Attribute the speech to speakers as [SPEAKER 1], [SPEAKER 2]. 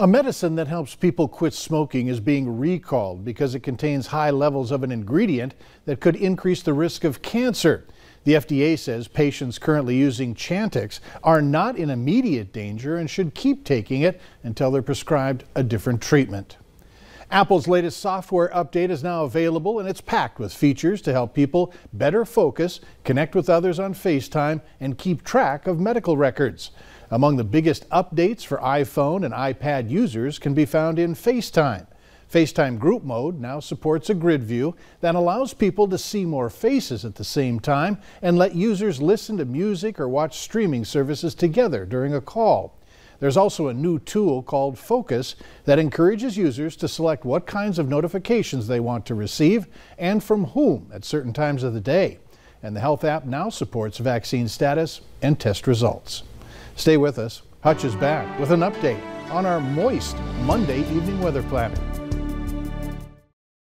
[SPEAKER 1] A medicine that helps people quit smoking is being recalled because it contains high levels of an ingredient that could increase the risk of cancer. The FDA says patients currently using Chantix are not in immediate danger and should keep taking it until they're prescribed a different treatment. Apple's latest software update is now available and it's packed with features to help people better focus, connect with others on FaceTime, and keep track of medical records. Among the biggest updates for iPhone and iPad users can be found in FaceTime. FaceTime Group Mode now supports a grid view that allows people to see more faces at the same time and let users listen to music or watch streaming services together during a call. There's also a new tool called Focus that encourages users to select what kinds of notifications they want to receive and from whom at certain times of the day. And the health app now supports vaccine status and test results. Stay with us. Hutch is back with an update on our moist Monday evening weather planning.